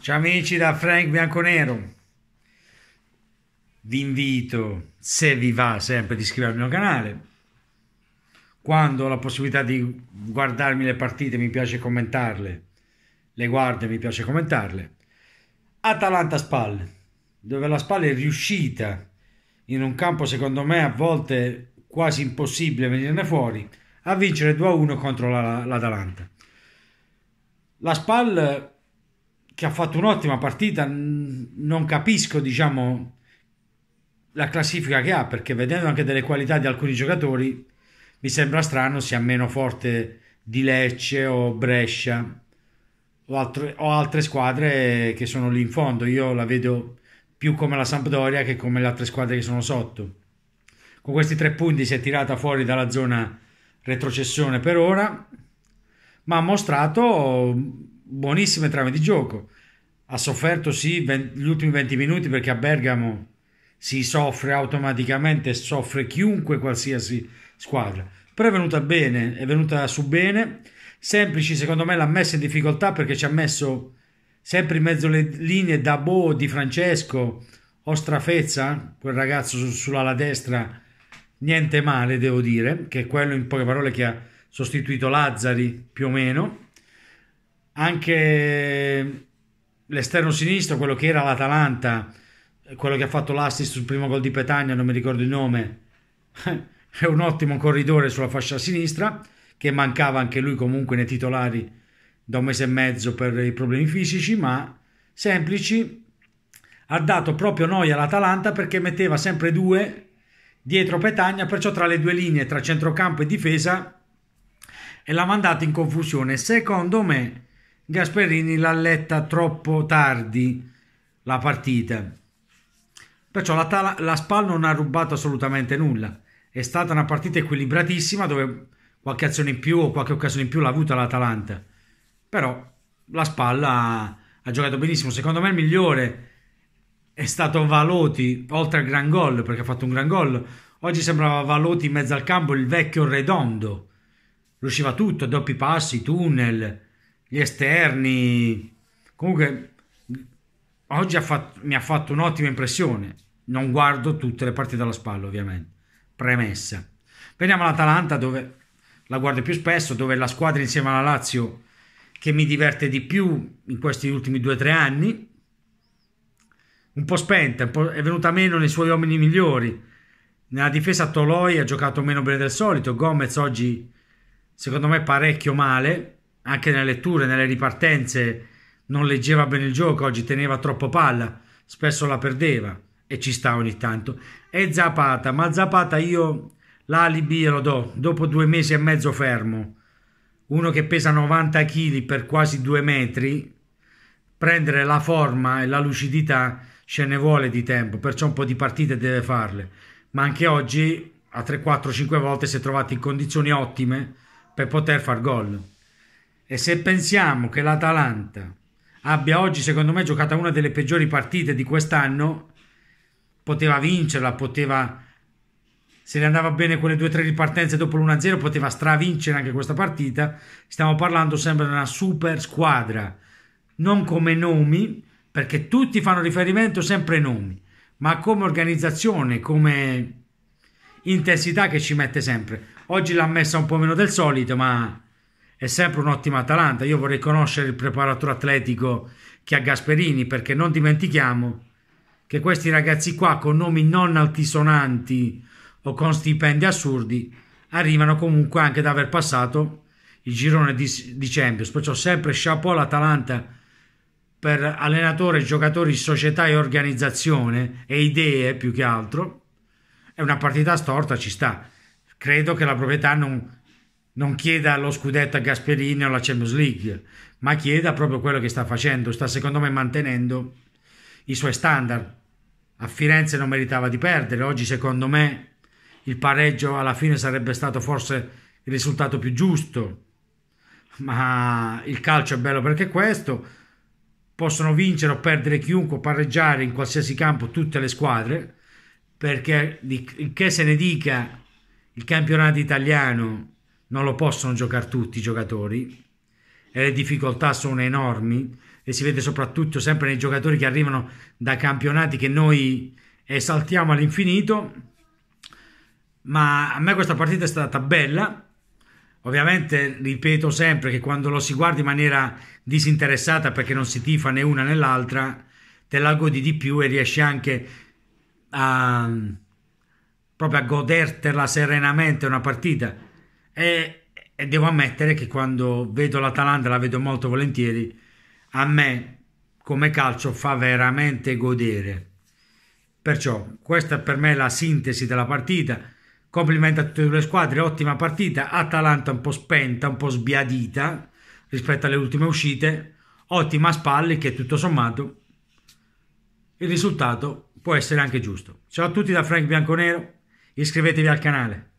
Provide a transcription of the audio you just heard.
Ciao amici da Frank Bianconero. Vi invito, se vi va sempre, di iscrivervi al mio canale. Quando ho la possibilità di guardarmi le partite, mi piace commentarle. Le guardo e mi piace commentarle. Atalanta Spal, dove la Spal è riuscita in un campo secondo me a volte quasi impossibile venirne fuori, a vincere 2-1 contro l'Atalanta. La, la Spal che ha fatto un'ottima partita, non capisco diciamo, la classifica che ha, perché vedendo anche delle qualità di alcuni giocatori, mi sembra strano sia meno forte di Lecce o Brescia o, altre, o altre squadre che sono lì in fondo. Io la vedo più come la Sampdoria che come le altre squadre che sono sotto. Con questi tre punti si è tirata fuori dalla zona retrocessione per ora, ma ha mostrato buonissime trame di gioco. Ha sofferto sì vent- gli ultimi 20 minuti perché a Bergamo si soffre automaticamente, soffre chiunque qualsiasi squadra. Però è venuta bene, è venuta su bene. Semplici secondo me l'ha messa in difficoltà perché ci ha messo sempre in mezzo alle linee da Bo di Francesco o Strafezza, quel ragazzo su- sull'ala destra, niente male devo dire, che è quello in poche parole che ha sostituito Lazzari più o meno anche l'esterno sinistro, quello che era l'Atalanta, quello che ha fatto l'assist sul primo gol di Petagna, non mi ricordo il nome, è un ottimo corridore sulla fascia sinistra, che mancava anche lui comunque nei titolari da un mese e mezzo per i problemi fisici, ma semplici, ha dato proprio noia all'Atalanta perché metteva sempre due dietro Petagna, perciò tra le due linee, tra centrocampo e difesa, e l'ha mandato in confusione. Secondo me Gasperini l'ha letta troppo tardi la partita. Perciò la, Tala, la Spal non ha rubato assolutamente nulla. È stata una partita equilibratissima dove qualche azione in più o qualche occasione in più l'ha avuta l'Atalanta. Però la Spalla ha, ha giocato benissimo. Secondo me il migliore è stato Valoti, oltre al gran gol, perché ha fatto un gran gol. Oggi sembrava Valoti in mezzo al campo, il vecchio Redondo. Riusciva tutto, doppi passi, tunnel gli esterni. Comunque, oggi ha fatto, mi ha fatto un'ottima impressione. Non guardo tutte le partite alla spalla, ovviamente. Premessa. Veniamo all'Atalanta, dove la guardo più spesso, dove la squadra insieme alla Lazio che mi diverte di più in questi ultimi due o tre anni. Un po' spenta, un po è venuta meno nei suoi uomini migliori. Nella difesa Toloi ha giocato meno bene del solito. Gomez oggi, secondo me, parecchio male anche nelle letture, nelle ripartenze, non leggeva bene il gioco, oggi teneva troppo palla, spesso la perdeva e ci sta ogni tanto. E Zapata, ma Zapata io l'alibi lo do, dopo due mesi e mezzo fermo, uno che pesa 90 kg per quasi due metri, prendere la forma e la lucidità ce ne vuole di tempo, perciò un po' di partite deve farle, ma anche oggi a 3, 4, 5 volte si è trovato in condizioni ottime per poter far gol. E se pensiamo che l'Atalanta abbia oggi, secondo me, giocato una delle peggiori partite di quest'anno, poteva vincerla, poteva... Se le andava bene quelle due o tre ripartenze dopo l'1-0, poteva stravincere anche questa partita. Stiamo parlando sempre di una super squadra, non come nomi, perché tutti fanno riferimento sempre ai nomi, ma come organizzazione, come intensità che ci mette sempre. Oggi l'ha messa un po' meno del solito, ma è sempre un'ottima Atalanta. Io vorrei conoscere il preparatore atletico che ha Gasperini, perché non dimentichiamo che questi ragazzi qua con nomi non altisonanti o con stipendi assurdi arrivano comunque anche da aver passato il girone di, di Champions. Perciò sempre chapeau all'Atalanta per allenatore, giocatori, società e organizzazione e idee più che altro. È una partita storta, ci sta. Credo che la proprietà non, non chieda lo scudetto a Gasperini o alla Champions League, ma chieda proprio quello che sta facendo. Sta secondo me mantenendo i suoi standard. A Firenze non meritava di perdere, oggi secondo me il pareggio alla fine sarebbe stato forse il risultato più giusto. Ma il calcio è bello perché questo possono vincere o perdere chiunque, pareggiare in qualsiasi campo tutte le squadre, perché che se ne dica il campionato italiano non lo possono giocare tutti i giocatori e le difficoltà sono enormi e si vede soprattutto sempre nei giocatori che arrivano da campionati che noi esaltiamo all'infinito. Ma a me questa partita è stata bella. Ovviamente ripeto sempre che quando lo si guarda in maniera disinteressata perché non si tifa né una né l'altra, te la godi di più e riesci anche a mm, proprio a godertela serenamente una partita e, e devo ammettere che quando vedo l'Atalanta, la vedo molto volentieri, a me come calcio fa veramente godere. Perciò questa per me è la sintesi della partita. Complimenti a tutte e due le squadre, ottima partita. Atalanta un po' spenta, un po' sbiadita rispetto alle ultime uscite. Ottima a Spalli che tutto sommato il risultato può essere anche giusto. Ciao a tutti da Frank Bianconero, iscrivetevi al canale.